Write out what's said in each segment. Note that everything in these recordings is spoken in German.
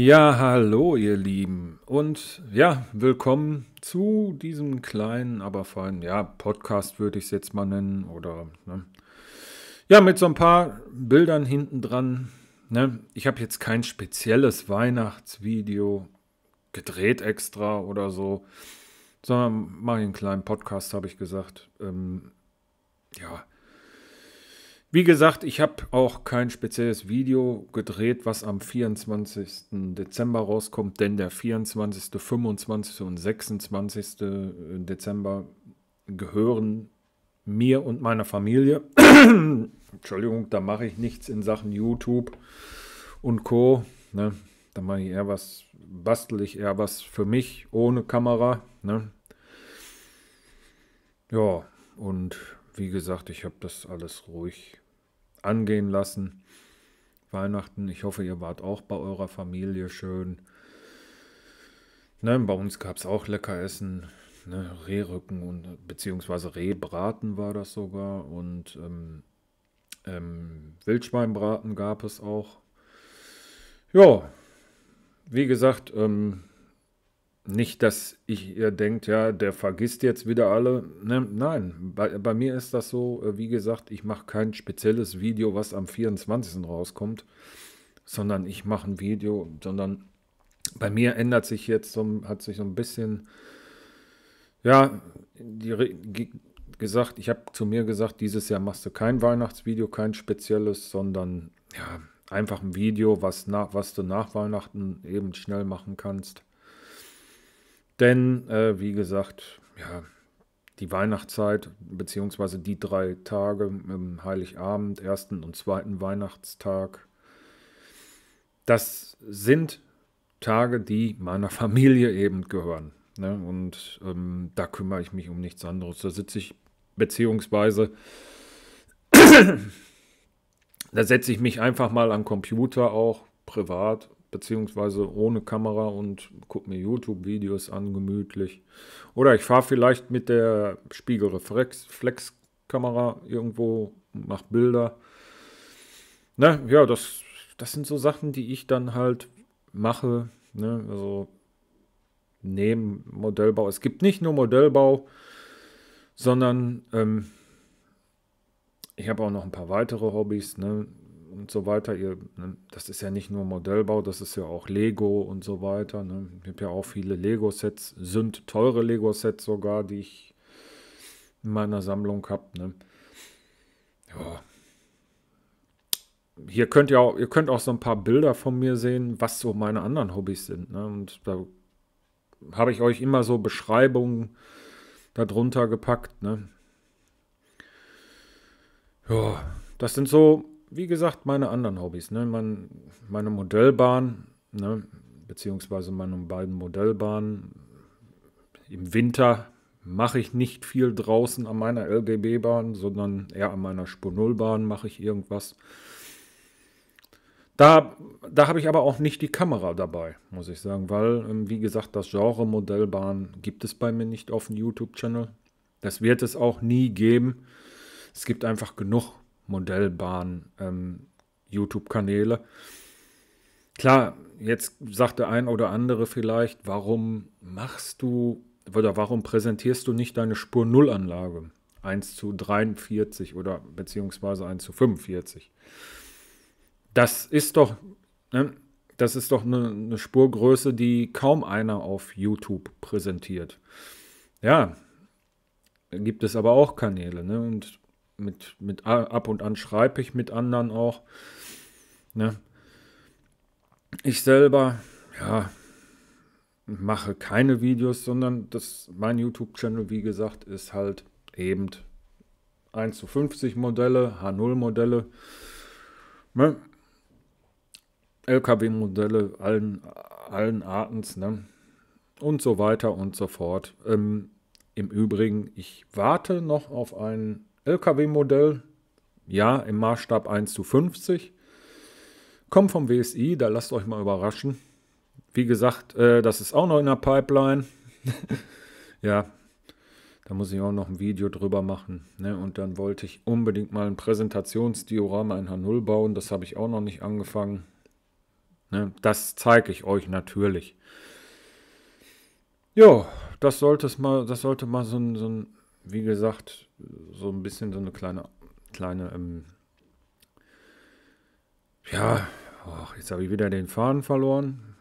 Ja, hallo ihr Lieben und ja, willkommen zu diesem kleinen, aber feinen, ja, Podcast würde ich es jetzt mal nennen oder, ne? Ja, mit so ein paar Bildern hinten dran. Ne? Ich habe jetzt kein spezielles Weihnachtsvideo gedreht extra oder so, sondern mache einen kleinen Podcast, habe ich gesagt. Ähm, ja, wie gesagt, ich habe auch kein spezielles Video gedreht, was am 24. Dezember rauskommt, denn der 24., 25. und 26. Äh, Dezember gehören mir und meiner Familie. Entschuldigung, da mache ich nichts in Sachen YouTube und Co. Ne? Da mache ich eher was, bastel ich eher was für mich ohne Kamera. Ne? Ja, und wie gesagt, ich habe das alles ruhig angehen lassen. Weihnachten, ich hoffe, ihr wart auch bei eurer Familie schön. Ne, bei uns gab es auch lecker Essen, ne, Rehrücken und beziehungsweise Rehbraten war das sogar und ähm, ähm, Wildschweinbraten gab es auch. Ja, wie gesagt, ähm, nicht, dass ich, ihr denkt, ja, der vergisst jetzt wieder alle. Ne, nein, bei, bei mir ist das so, äh, wie gesagt, ich mache kein spezielles Video, was am 24. rauskommt, sondern ich mache ein Video, sondern bei mir ändert sich jetzt so, hat sich so ein bisschen, ja, die, gesagt, ich habe zu mir gesagt, dieses Jahr machst du kein Weihnachtsvideo, kein spezielles, sondern ja, einfach ein Video, was, nach, was du nach Weihnachten eben schnell machen kannst. Denn, äh, wie gesagt, ja, die Weihnachtszeit, beziehungsweise die drei Tage im Heiligabend, ersten und zweiten Weihnachtstag, das sind Tage, die meiner Familie eben gehören. Ne? Und ähm, da kümmere ich mich um nichts anderes. Da sitze ich, beziehungsweise da setze ich mich einfach mal am Computer auch privat beziehungsweise ohne Kamera und gucke mir YouTube-Videos an, gemütlich. Oder ich fahre vielleicht mit der Spiegelreflexkamera irgendwo, mache Bilder. Ne, ja, das, das sind so Sachen, die ich dann halt mache. Ne? Also neben Modellbau. Es gibt nicht nur Modellbau, sondern ähm, ich habe auch noch ein paar weitere Hobbys. Ne? und so weiter. Ihr, ne, das ist ja nicht nur Modellbau, das ist ja auch Lego und so weiter. Ne. Ich habe ja auch viele Lego-Sets, sind teure Lego-Sets sogar, die ich in meiner Sammlung habe. Ne. Ja. Hier könnt ihr auch, ihr könnt auch so ein paar Bilder von mir sehen, was so meine anderen Hobbys sind. Ne. Und da habe ich euch immer so Beschreibungen darunter gepackt. Ne. Ja, das sind so wie gesagt, meine anderen Hobbys. Ne? Mein, meine Modellbahn, ne? beziehungsweise meine beiden Modellbahnen. Im Winter mache ich nicht viel draußen an meiner LGB-Bahn, sondern eher an meiner Spur Null-Bahn mache ich irgendwas. Da, da habe ich aber auch nicht die Kamera dabei, muss ich sagen, weil, ähm, wie gesagt, das Genre Modellbahn gibt es bei mir nicht auf dem YouTube-Channel. Das wird es auch nie geben. Es gibt einfach genug Modellbahn ähm, YouTube-Kanäle. Klar, jetzt sagt der ein oder andere vielleicht, warum machst du oder warum präsentierst du nicht deine Spur Null Anlage 1 zu 43 oder beziehungsweise 1 zu 45? Das ist doch, ne, das ist doch eine, eine Spurgröße, die kaum einer auf YouTube präsentiert. Ja, gibt es aber auch Kanäle. Ne? Und mit, mit ab und an schreibe ich mit anderen auch. Ne? Ich selber, ja, mache keine Videos, sondern das, mein YouTube-Channel, wie gesagt, ist halt eben 1 zu 50 Modelle, H0 Modelle, ne? LKW Modelle allen, allen Artens, ne? Und so weiter und so fort. Ähm, Im Übrigen, ich warte noch auf einen LKW-Modell, ja, im Maßstab 1 zu 50. Kommt vom WSI, da lasst euch mal überraschen. Wie gesagt, äh, das ist auch noch in der Pipeline. ja, da muss ich auch noch ein Video drüber machen. Ne? Und dann wollte ich unbedingt mal ein Präsentationsdiorama in H0 bauen. Das habe ich auch noch nicht angefangen. Ne? Das zeige ich euch natürlich. Ja, das, mal, das sollte mal so ein, so ein wie gesagt, so ein bisschen so eine kleine, kleine, ähm, ja, oh, jetzt habe ich wieder den Faden verloren.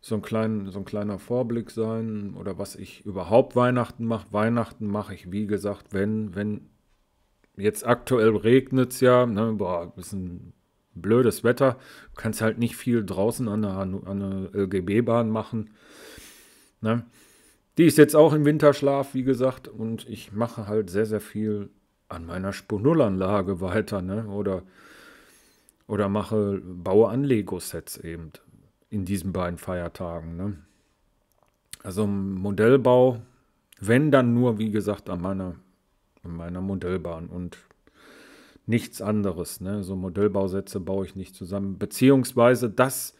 So ein, klein, so ein kleiner Vorblick sein oder was ich überhaupt Weihnachten mache. Weihnachten mache ich, wie gesagt, wenn, wenn jetzt aktuell regnet es ja, ne, boah, ist ein blödes Wetter, du kannst halt nicht viel draußen an einer, LGB-Bahn machen. Ne? Die ist jetzt auch im Winterschlaf, wie gesagt, und ich mache halt sehr, sehr viel an meiner Spinullanlage weiter, ne? Oder, oder mache, baue an Lego-Sets eben in diesen beiden Feiertagen, ne? Also Modellbau, wenn dann nur, wie gesagt, an meiner, an meiner Modellbahn und nichts anderes, ne? So Modellbausätze baue ich nicht zusammen, beziehungsweise das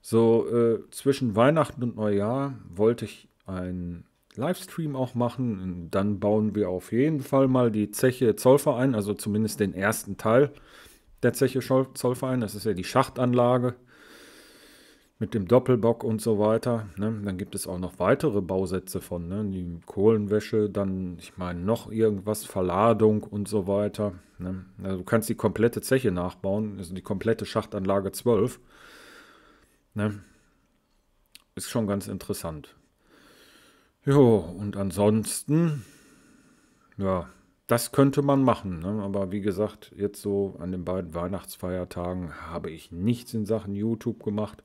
so äh, zwischen Weihnachten und Neujahr wollte ich einen Livestream auch machen. Und dann bauen wir auf jeden Fall mal die Zeche Zollverein, also zumindest den ersten Teil der Zeche Zollverein. Das ist ja die Schachtanlage mit dem Doppelbock und so weiter. Ne? Dann gibt es auch noch weitere Bausätze von, ne? die Kohlenwäsche, dann, ich meine, noch irgendwas, Verladung und so weiter. Ne? Also du kannst die komplette Zeche nachbauen, also die komplette Schachtanlage 12. Ne? Ist schon ganz interessant. Jo, und ansonsten, ja, das könnte man machen. Ne? Aber wie gesagt, jetzt so an den beiden Weihnachtsfeiertagen habe ich nichts in Sachen YouTube gemacht.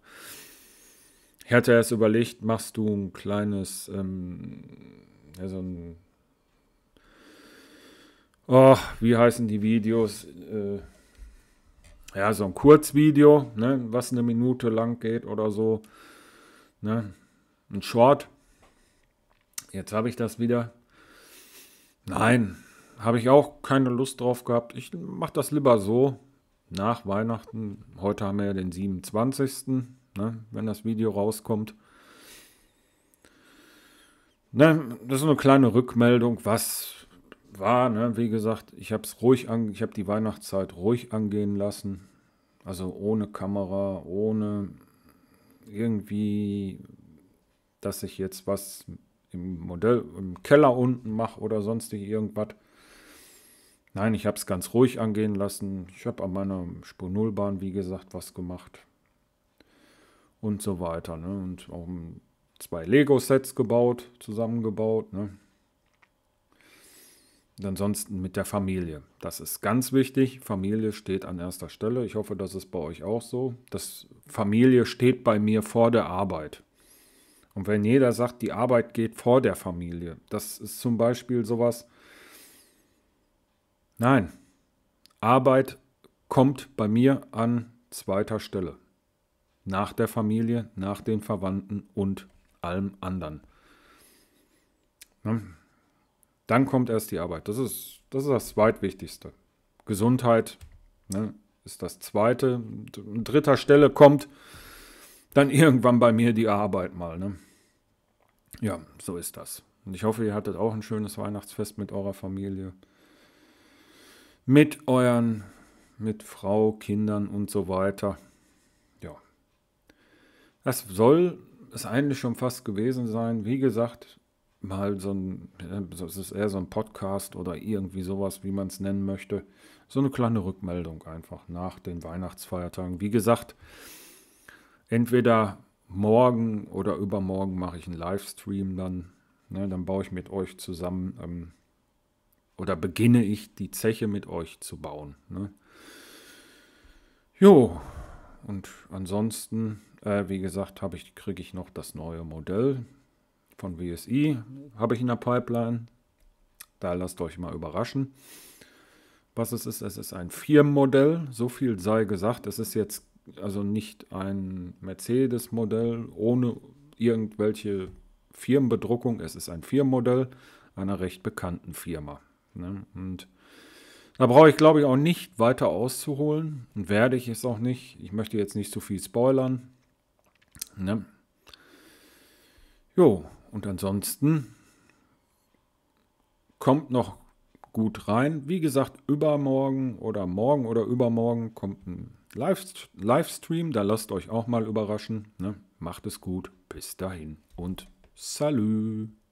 Ich hatte erst überlegt, machst du ein kleines, ähm, ja, so ein, oh, wie heißen die Videos? Äh, ja, so ein Kurzvideo, ne, was eine Minute lang geht oder so. Ne? Ein Short, Jetzt habe ich das wieder. Nein, habe ich auch keine Lust drauf gehabt. Ich mache das lieber so. Nach Weihnachten. Heute haben wir ja den 27. Ne, wenn das Video rauskommt. Ne, das ist eine kleine Rückmeldung, was war. Ne? Wie gesagt, ich habe es ruhig an, ich habe die Weihnachtszeit ruhig angehen lassen. Also ohne Kamera, ohne irgendwie, dass ich jetzt was im Modell, im Keller unten mache oder sonstig irgendwas. Nein, ich habe es ganz ruhig angehen lassen. Ich habe an meiner Spur Nullbahn, wie gesagt, was gemacht. Und so weiter. Ne? Und auch zwei Lego-Sets gebaut, zusammengebaut. Ne? Und ansonsten mit der Familie. Das ist ganz wichtig. Familie steht an erster Stelle. Ich hoffe, das ist bei euch auch so. Das Familie steht bei mir vor der Arbeit. Und wenn jeder sagt, die Arbeit geht vor der Familie, das ist zum Beispiel sowas. Nein, Arbeit kommt bei mir an zweiter Stelle. Nach der Familie, nach den Verwandten und allem anderen. Ne? Dann kommt erst die Arbeit. Das ist das, ist das Zweitwichtigste. Gesundheit ne, ist das Zweite. An dritter Stelle kommt dann irgendwann bei mir die Arbeit mal. Ne? Ja, so ist das. Und ich hoffe, ihr hattet auch ein schönes Weihnachtsfest mit eurer Familie. Mit euren, mit Frau, Kindern und so weiter. Ja. Das soll es eigentlich schon fast gewesen sein. Wie gesagt, mal so ein, äh, es ist eher so ein Podcast oder irgendwie sowas, wie man es nennen möchte. So eine kleine Rückmeldung einfach nach den Weihnachtsfeiertagen. Wie gesagt, entweder morgen oder übermorgen mache ich einen Livestream dann. Ne, dann baue ich mit euch zusammen ähm, oder beginne ich die Zeche mit euch zu bauen. Ne? Jo, und ansonsten, äh, wie gesagt, ich, kriege ich noch das neue Modell von WSI, habe ich in der Pipeline. Da lasst euch mal überraschen, was es ist. Es ist ein Firmenmodell, so viel sei gesagt. Es ist jetzt also nicht ein Mercedes-Modell ohne irgendwelche Firmenbedruckung. Es ist ein Firmenmodell einer recht bekannten Firma. Ne? Und da brauche ich, glaube ich, auch nicht weiter auszuholen. Und werde ich es auch nicht. Ich möchte jetzt nicht zu viel spoilern. Ne? Jo, und ansonsten kommt noch gut rein. Wie gesagt, übermorgen oder morgen oder übermorgen kommt ein Livestream. Da lasst euch auch mal überraschen. Ne? Macht es gut. Bis dahin und salut.